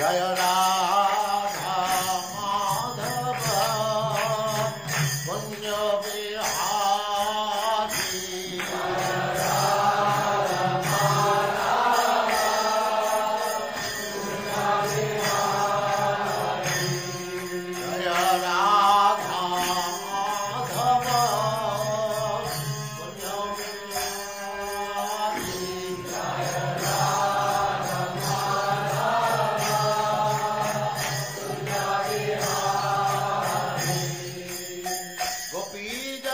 Jaya Ram.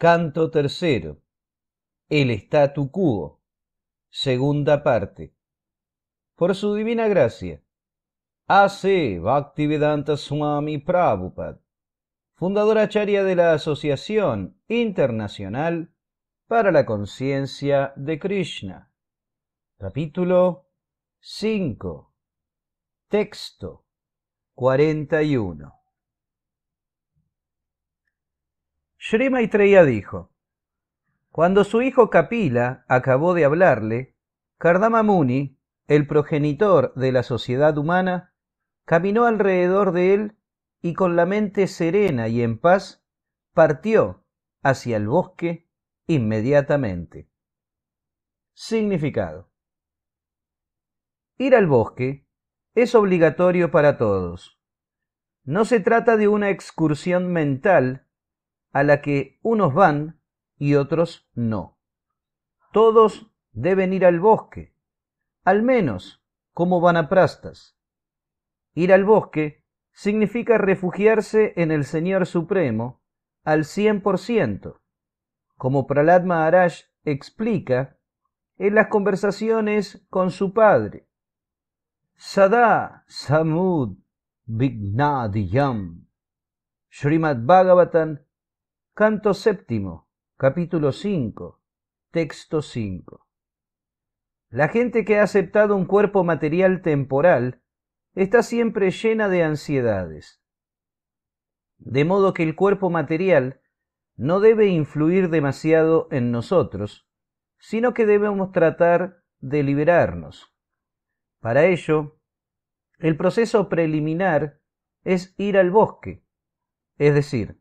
Canto tercero. El statu quo. Segunda parte. Por su divina gracia. A.C. Bhaktivedanta Swami Prabhupada, fundadora acharya de la Asociación Internacional para la Conciencia de Krishna. Capítulo 5. Texto 41. Shri dijo: Cuando su hijo Kapila acabó de hablarle, Kardama Muni, el progenitor de la sociedad humana, caminó alrededor de él y con la mente serena y en paz partió hacia el bosque inmediatamente. Significado. Ir al bosque es obligatorio para todos. No se trata de una excursión mental a la que unos van y otros no. Todos deben ir al bosque, al menos como van a prastas. Ir al bosque significa refugiarse en el Señor Supremo al cien por ciento, como Pralat Maharaj explica en las conversaciones con su padre. Sada Samud Vignadiyam Srimad Bhagavatam Canto séptimo, capítulo 5, texto 5. La gente que ha aceptado un cuerpo material temporal está siempre llena de ansiedades. De modo que el cuerpo material no debe influir demasiado en nosotros, sino que debemos tratar de liberarnos. Para ello, el proceso preliminar es ir al bosque, es decir,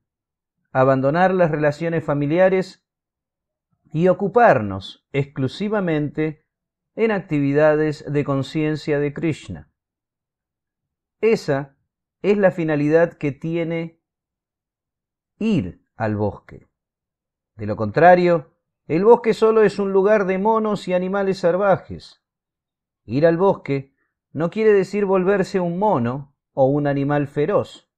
abandonar las relaciones familiares y ocuparnos exclusivamente en actividades de conciencia de Krishna. Esa es la finalidad que tiene ir al bosque. De lo contrario, el bosque solo es un lugar de monos y animales salvajes. Ir al bosque no quiere decir volverse un mono o un animal feroz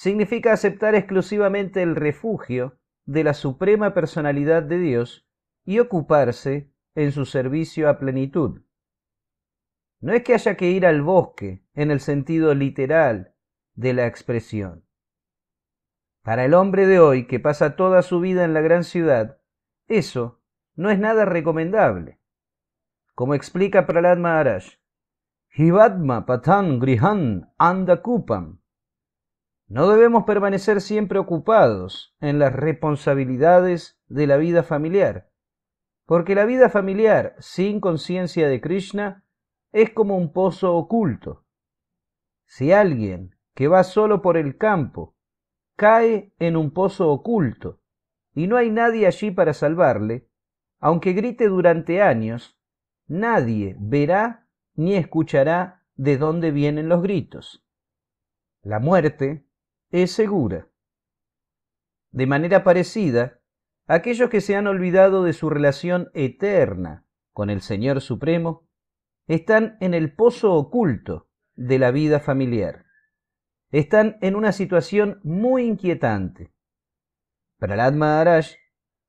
significa aceptar exclusivamente el refugio de la Suprema Personalidad de Dios y ocuparse en su servicio a plenitud. No es que haya que ir al bosque en el sentido literal de la expresión. Para el hombre de hoy que pasa toda su vida en la gran ciudad, eso no es nada recomendable. Como explica Pralad Maharaj, Hivatma patan grihan andakupam no debemos permanecer siempre ocupados en las responsabilidades de la vida familiar, porque la vida familiar sin conciencia de Krishna es como un pozo oculto. Si alguien que va solo por el campo cae en un pozo oculto y no hay nadie allí para salvarle, aunque grite durante años, nadie verá ni escuchará de dónde vienen los gritos. La muerte es segura. De manera parecida, aquellos que se han olvidado de su relación eterna con el Señor Supremo están en el pozo oculto de la vida familiar. Están en una situación muy inquietante. Pralad Maharaj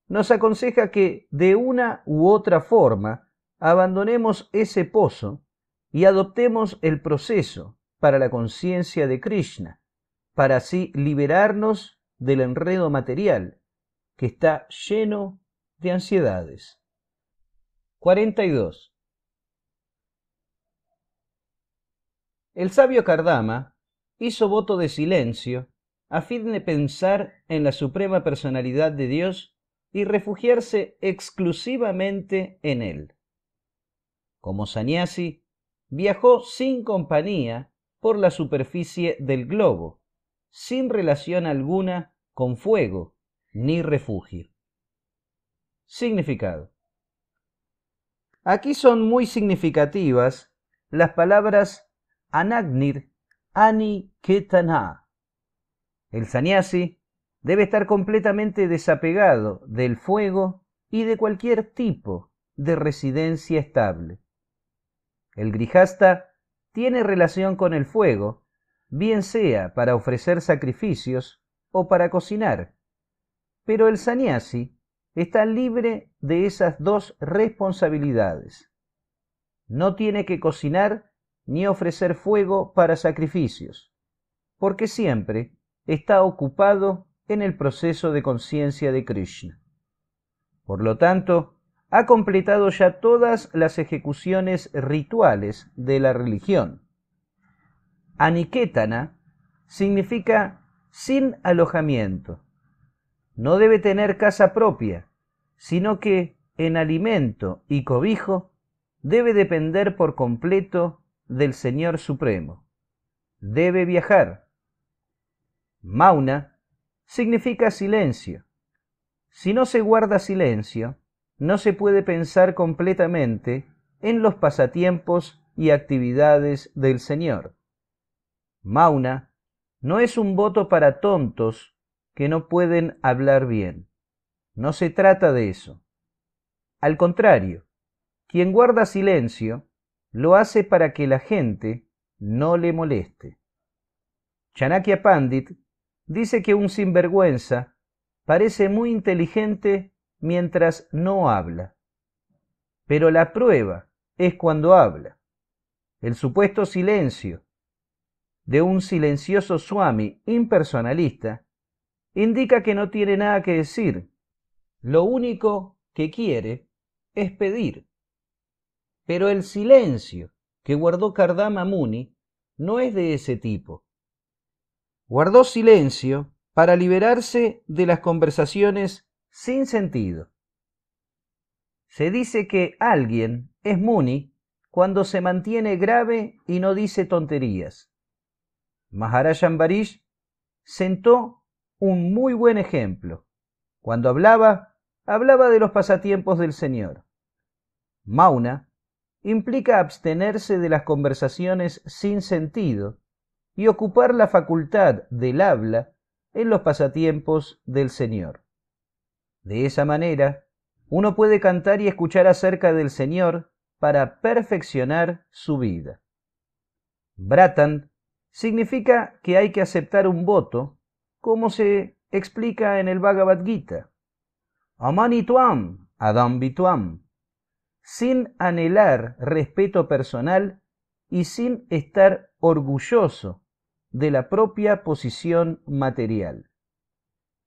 nos aconseja que de una u otra forma abandonemos ese pozo y adoptemos el proceso para la conciencia de Krishna, para así liberarnos del enredo material que está lleno de ansiedades. 42. El sabio Kardama hizo voto de silencio a fin de pensar en la suprema personalidad de Dios y refugiarse exclusivamente en él. Como sanyasi, viajó sin compañía por la superficie del globo, sin relación alguna con fuego ni refugio. Significado. Aquí son muy significativas las palabras anagnir, ani ketana. El sanyasi debe estar completamente desapegado del fuego y de cualquier tipo de residencia estable. El grijasta tiene relación con el fuego, bien sea para ofrecer sacrificios o para cocinar. Pero el sanyasi está libre de esas dos responsabilidades. No tiene que cocinar ni ofrecer fuego para sacrificios, porque siempre está ocupado en el proceso de conciencia de Krishna. Por lo tanto, ha completado ya todas las ejecuciones rituales de la religión Aniquétana significa sin alojamiento. No debe tener casa propia, sino que en alimento y cobijo debe depender por completo del Señor Supremo. Debe viajar. Mauna significa silencio. Si no se guarda silencio, no se puede pensar completamente en los pasatiempos y actividades del Señor. Mauna no es un voto para tontos que no pueden hablar bien. No se trata de eso. Al contrario, quien guarda silencio lo hace para que la gente no le moleste. Chanakya Pandit dice que un sinvergüenza parece muy inteligente mientras no habla. Pero la prueba es cuando habla. El supuesto silencio de un silencioso Swami impersonalista, indica que no tiene nada que decir. Lo único que quiere es pedir. Pero el silencio que guardó Kardama Muni no es de ese tipo. Guardó silencio para liberarse de las conversaciones sin sentido. Se dice que alguien es Muni cuando se mantiene grave y no dice tonterías. Maharajan Barish sentó un muy buen ejemplo. Cuando hablaba, hablaba de los pasatiempos del Señor. Mauna implica abstenerse de las conversaciones sin sentido y ocupar la facultad del habla en los pasatiempos del Señor. De esa manera, uno puede cantar y escuchar acerca del Señor para perfeccionar su vida significa que hay que aceptar un voto, como se explica en el Bhagavad Gita. Amanituam, adambituam, sin anhelar respeto personal y sin estar orgulloso de la propia posición material.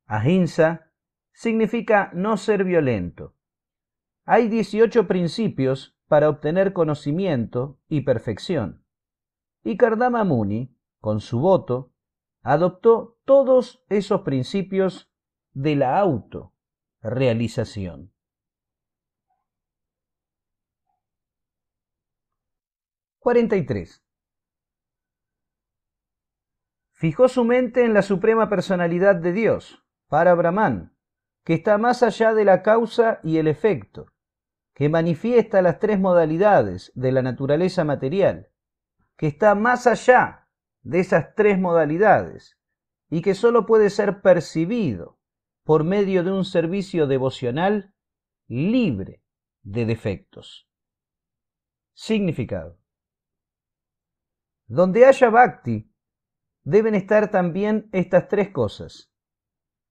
Ahimsa significa no ser violento. Hay 18 principios para obtener conocimiento y perfección. Y Kardama Muni con su voto, adoptó todos esos principios de la autorrealización. Fijó su mente en la suprema personalidad de Dios, para Brahman, que está más allá de la causa y el efecto, que manifiesta las tres modalidades de la naturaleza material, que está más allá de esas tres modalidades y que sólo puede ser percibido por medio de un servicio devocional libre de defectos. Significado. Donde haya bhakti, deben estar también estas tres cosas,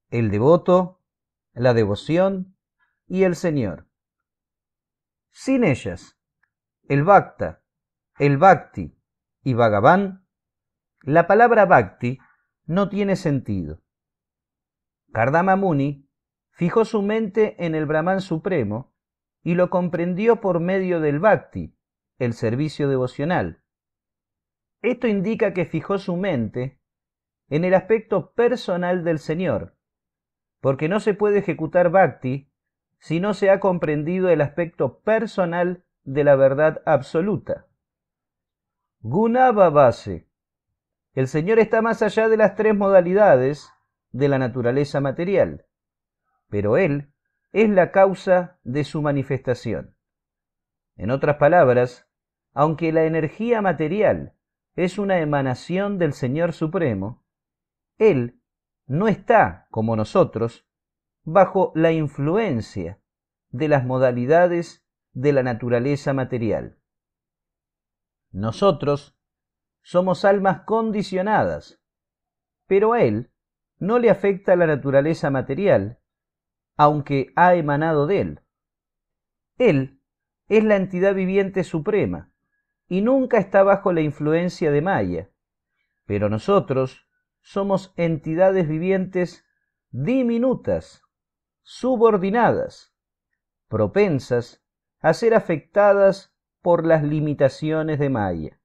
el devoto, la devoción y el Señor. Sin ellas, el bhakta, el bhakti y vagabán la palabra bhakti no tiene sentido. Kardama Muni fijó su mente en el Brahman Supremo y lo comprendió por medio del bhakti, el servicio devocional. Esto indica que fijó su mente en el aspecto personal del Señor, porque no se puede ejecutar bhakti si no se ha comprendido el aspecto personal de la verdad absoluta. base. El Señor está más allá de las tres modalidades de la naturaleza material, pero Él es la causa de su manifestación. En otras palabras, aunque la energía material es una emanación del Señor Supremo, Él no está, como nosotros, bajo la influencia de las modalidades de la naturaleza material. Nosotros somos almas condicionadas, pero a él no le afecta la naturaleza material, aunque ha emanado de él. Él es la entidad viviente suprema y nunca está bajo la influencia de Maya, pero nosotros somos entidades vivientes diminutas, subordinadas, propensas a ser afectadas por las limitaciones de Maya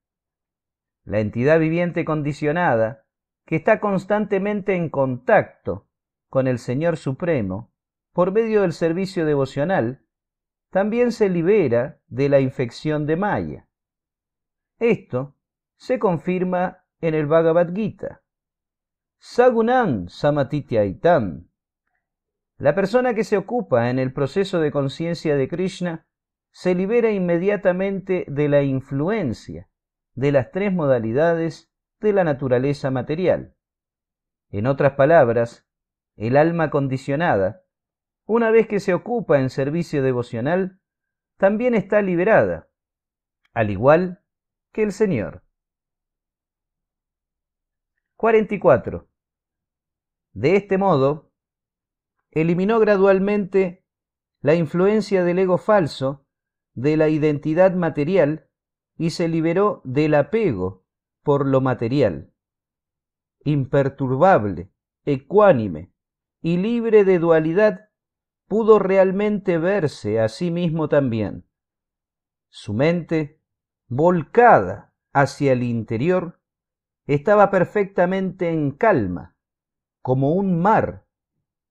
la entidad viviente condicionada que está constantemente en contacto con el Señor Supremo por medio del servicio devocional, también se libera de la infección de Maya. Esto se confirma en el Bhagavad Gita. Sagunan SAMATITYAITAM La persona que se ocupa en el proceso de conciencia de Krishna se libera inmediatamente de la influencia de las tres modalidades de la naturaleza material. En otras palabras, el alma condicionada, una vez que se ocupa en servicio devocional, también está liberada, al igual que el Señor. 44. De este modo, eliminó gradualmente la influencia del ego falso, de la identidad material y se liberó del apego por lo material. Imperturbable, ecuánime y libre de dualidad, pudo realmente verse a sí mismo también. Su mente, volcada hacia el interior, estaba perfectamente en calma, como un mar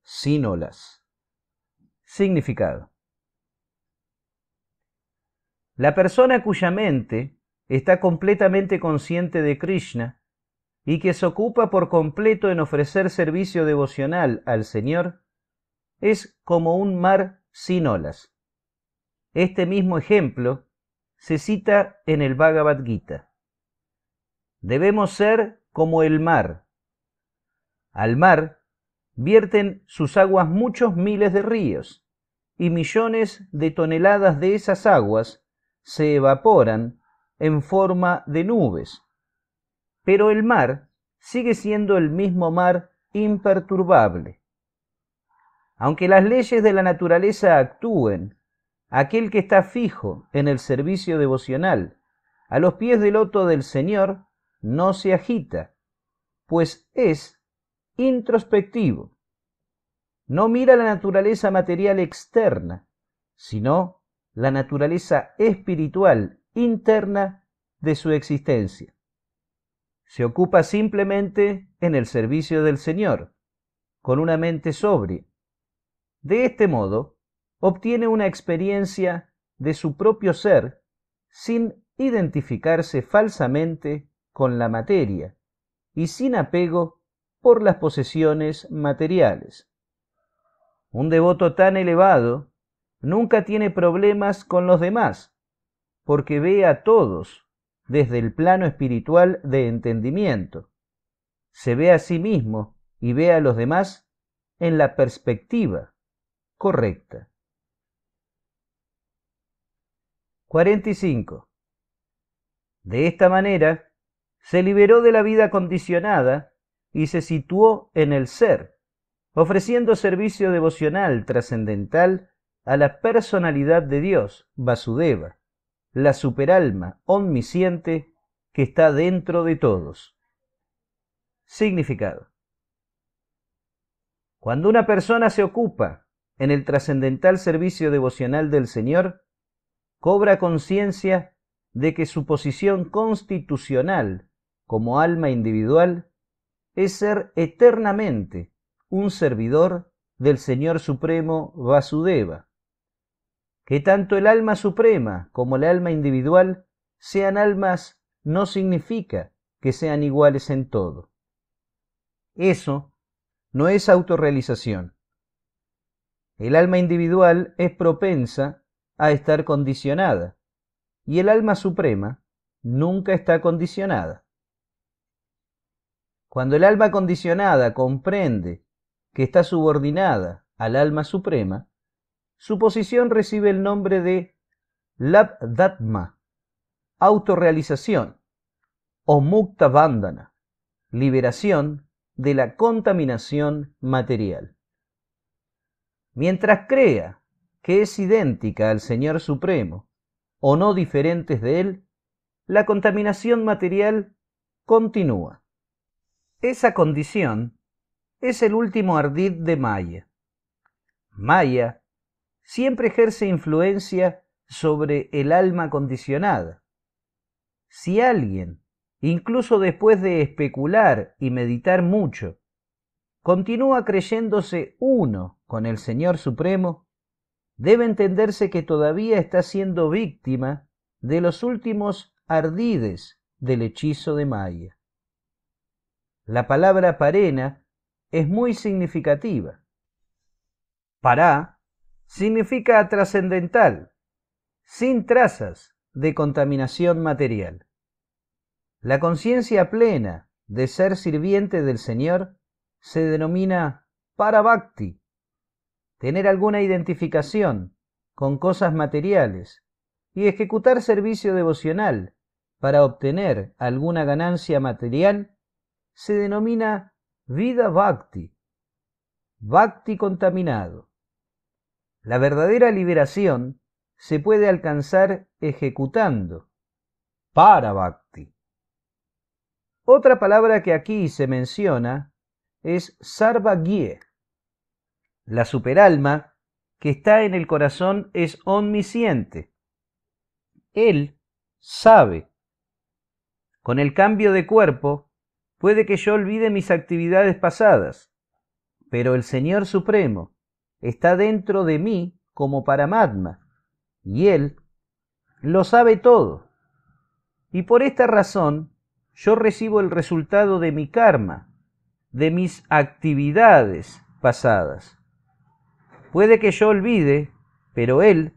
sin olas. Significado. La persona cuya mente está completamente consciente de Krishna y que se ocupa por completo en ofrecer servicio devocional al Señor, es como un mar sin olas. Este mismo ejemplo se cita en el Bhagavad Gita. Debemos ser como el mar. Al mar vierten sus aguas muchos miles de ríos, y millones de toneladas de esas aguas se evaporan en forma de nubes. Pero el mar sigue siendo el mismo mar imperturbable. Aunque las leyes de la naturaleza actúen, aquel que está fijo en el servicio devocional, a los pies del loto del Señor, no se agita, pues es introspectivo. No mira la naturaleza material externa, sino la naturaleza espiritual interna de su existencia. Se ocupa simplemente en el servicio del Señor, con una mente sobria. De este modo, obtiene una experiencia de su propio ser sin identificarse falsamente con la materia y sin apego por las posesiones materiales. Un devoto tan elevado Nunca tiene problemas con los demás, porque ve a todos desde el plano espiritual de entendimiento. Se ve a sí mismo y ve a los demás en la perspectiva correcta. 45. De esta manera, se liberó de la vida condicionada y se situó en el ser, ofreciendo servicio devocional trascendental a la personalidad de Dios, Vasudeva, la superalma omnisciente que está dentro de todos. Significado. Cuando una persona se ocupa en el trascendental servicio devocional del Señor, cobra conciencia de que su posición constitucional como alma individual es ser eternamente un servidor del Señor Supremo Vasudeva, que tanto el alma suprema como el alma individual sean almas no significa que sean iguales en todo. Eso no es autorrealización. El alma individual es propensa a estar condicionada y el alma suprema nunca está condicionada. Cuando el alma condicionada comprende que está subordinada al alma suprema, su posición recibe el nombre de Labdatma, autorrealización, o Mukta Vandana, liberación de la contaminación material. Mientras crea que es idéntica al Señor Supremo o no diferentes de Él, la contaminación material continúa. Esa condición es el último ardid de Maya. Maya siempre ejerce influencia sobre el alma condicionada. Si alguien, incluso después de especular y meditar mucho, continúa creyéndose uno con el Señor Supremo, debe entenderse que todavía está siendo víctima de los últimos ardides del hechizo de Maya. La palabra parena es muy significativa. Para significa trascendental, sin trazas de contaminación material. La conciencia plena de ser sirviente del Señor se denomina parabhakti, tener alguna identificación con cosas materiales y ejecutar servicio devocional para obtener alguna ganancia material se denomina vida bhakti, bhakti contaminado. La verdadera liberación se puede alcanzar ejecutando. Para Bhakti. Otra palabra que aquí se menciona es Sarvagye. La superalma que está en el corazón es omnisciente. Él sabe. Con el cambio de cuerpo puede que yo olvide mis actividades pasadas, pero el Señor Supremo, está dentro de mí como para Paramatma, y él lo sabe todo. Y por esta razón yo recibo el resultado de mi karma, de mis actividades pasadas. Puede que yo olvide, pero él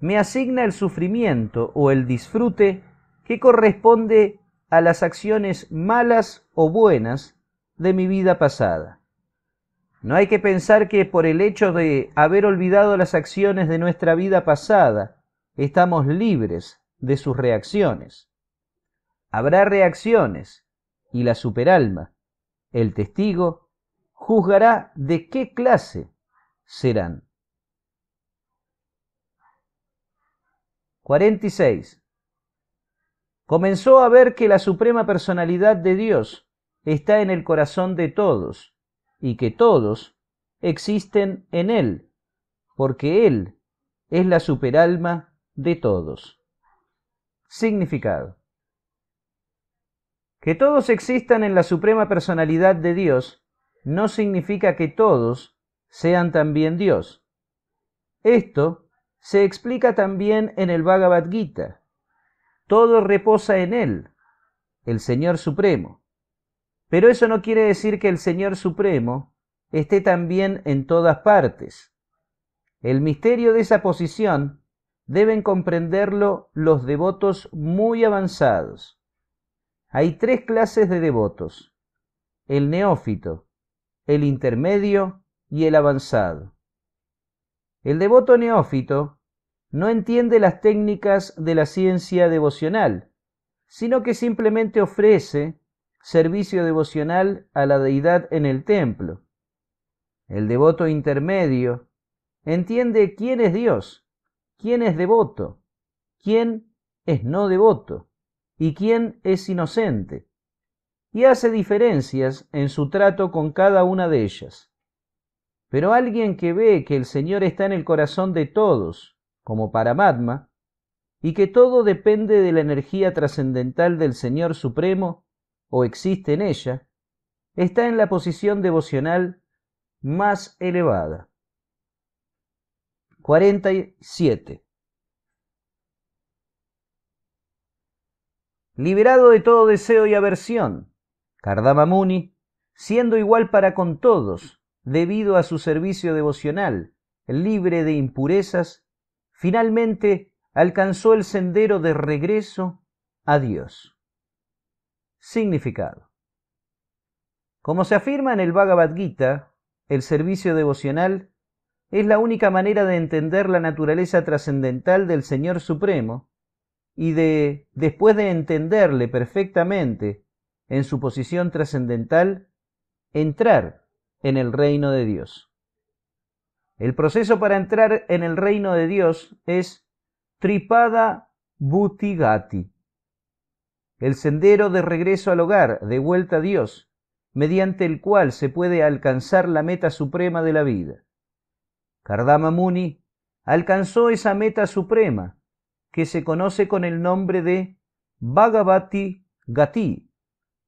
me asigna el sufrimiento o el disfrute que corresponde a las acciones malas o buenas de mi vida pasada. No hay que pensar que por el hecho de haber olvidado las acciones de nuestra vida pasada, estamos libres de sus reacciones. Habrá reacciones y la superalma, el testigo, juzgará de qué clase serán. 46. Comenzó a ver que la Suprema Personalidad de Dios está en el corazón de todos y que todos existen en Él, porque Él es la superalma de todos. Significado. Que todos existan en la Suprema Personalidad de Dios no significa que todos sean también Dios. Esto se explica también en el Bhagavad Gita. Todo reposa en Él, el Señor Supremo. Pero eso no quiere decir que el Señor Supremo esté también en todas partes. El misterio de esa posición deben comprenderlo los devotos muy avanzados. Hay tres clases de devotos, el neófito, el intermedio y el avanzado. El devoto neófito no entiende las técnicas de la ciencia devocional, sino que simplemente ofrece servicio devocional a la deidad en el templo. El devoto intermedio entiende quién es Dios, quién es devoto, quién es no devoto y quién es inocente, y hace diferencias en su trato con cada una de ellas. Pero alguien que ve que el Señor está en el corazón de todos, como para madma, y que todo depende de la energía trascendental del Señor Supremo, o existe en ella, está en la posición devocional más elevada. 47. Liberado de todo deseo y aversión, Kardama siendo igual para con todos, debido a su servicio devocional, libre de impurezas, finalmente alcanzó el sendero de regreso a Dios. Significado. Como se afirma en el Bhagavad Gita, el servicio devocional es la única manera de entender la naturaleza trascendental del Señor Supremo y de, después de entenderle perfectamente en su posición trascendental, entrar en el reino de Dios. El proceso para entrar en el reino de Dios es tripada bhutigati el sendero de regreso al hogar, de vuelta a Dios, mediante el cual se puede alcanzar la meta suprema de la vida. Kardama Muni alcanzó esa meta suprema, que se conoce con el nombre de Bhagavati Gati,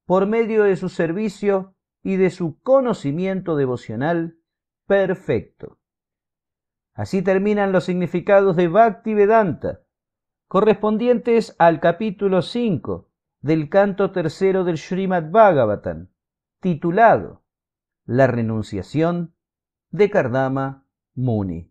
por medio de su servicio y de su conocimiento devocional perfecto. Así terminan los significados de Bhakti Vedanta, correspondientes al capítulo 5 del canto tercero del Srimad Bhagavatam, titulado La renunciación de Kardama Muni.